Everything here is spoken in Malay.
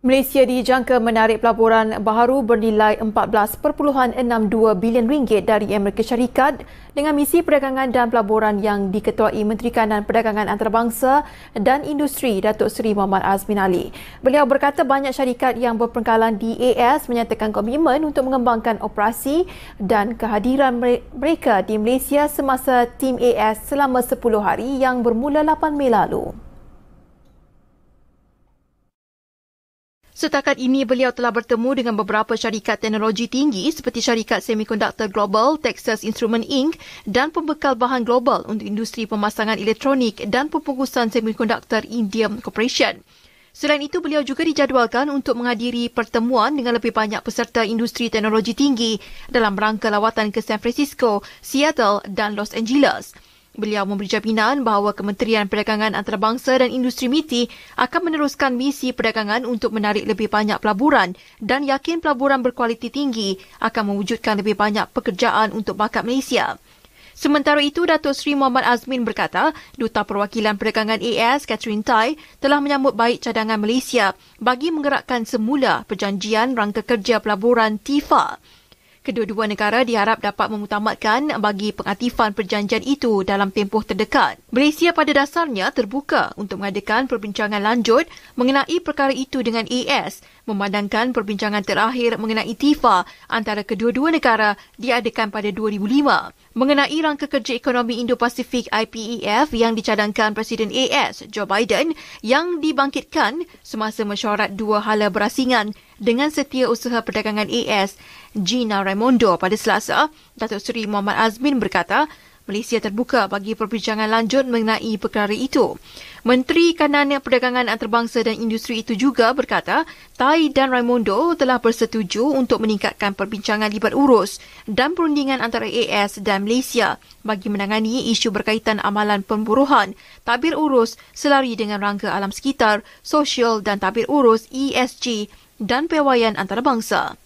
Malaysia dijangka menarik pelaburan baru bernilai 14.62 bilion ringgit dari Amerika Syarikat dengan misi perdagangan dan pelaburan yang diketuai Menteri Kanan Perdagangan Antarabangsa dan Industri Datuk Seri Muhammad Azmin Ali. Beliau berkata banyak syarikat yang berpengkalan di AS menyatakan komitmen untuk mengembangkan operasi dan kehadiran mereka di Malaysia semasa tim AS selama 10 hari yang bermula 8 Mei lalu. Setakat ini beliau telah bertemu dengan beberapa syarikat teknologi tinggi seperti syarikat semikonduktor global Texas Instrument Inc dan pembekal bahan global untuk industri pemasangan elektronik dan pembungkusan semikonduktor Indium Corporation. Selain itu, beliau juga dijadualkan untuk menghadiri pertemuan dengan lebih banyak peserta industri teknologi tinggi dalam rangka lawatan ke San Francisco, Seattle dan Los Angeles. Beliau memberi jaminan bahawa Kementerian Perdagangan Antarabangsa dan Industri MITI akan meneruskan misi perdagangan untuk menarik lebih banyak pelaburan dan yakin pelaburan berkualiti tinggi akan mewujudkan lebih banyak pekerjaan untuk bakat Malaysia. Sementara itu, Datuk Seri Muhammad Azmin berkata, Duta Perwakilan Perdagangan AS Catherine Tai telah menyambut baik cadangan Malaysia bagi menggerakkan semula perjanjian rangka kerja pelaburan TIFA kedua-dua negara diharap dapat memutamakan bagi pengaktifan perjanjian itu dalam tempoh terdekat. Malaysia pada dasarnya terbuka untuk mengadakan perbincangan lanjut mengenai perkara itu dengan AS memandangkan perbincangan terakhir mengenai TIFA antara kedua-dua negara diadakan pada 2005. Mengenai Rangka Kerja Ekonomi Indo-Pasifik IPEF yang dicadangkan Presiden AS Joe Biden yang dibangkitkan semasa mesyuarat dua hala berasingan dengan setia usaha perdagangan AS Gina Raimondo pada Selasa, Datuk Seri Muhammad Azmin berkata, Malaysia terbuka bagi perbincangan lanjut mengenai perkara itu. Menteri Kanan Perdagangan Antarabangsa dan Industri itu juga berkata, Tai dan Raimondo telah bersetuju untuk meningkatkan perbincangan libat urus dan perundingan antara AS dan Malaysia bagi menangani isu berkaitan amalan pemburuhan, tabir urus selari dengan rangka alam sekitar, sosial dan tabir urus ESG dan piawaian antarabangsa.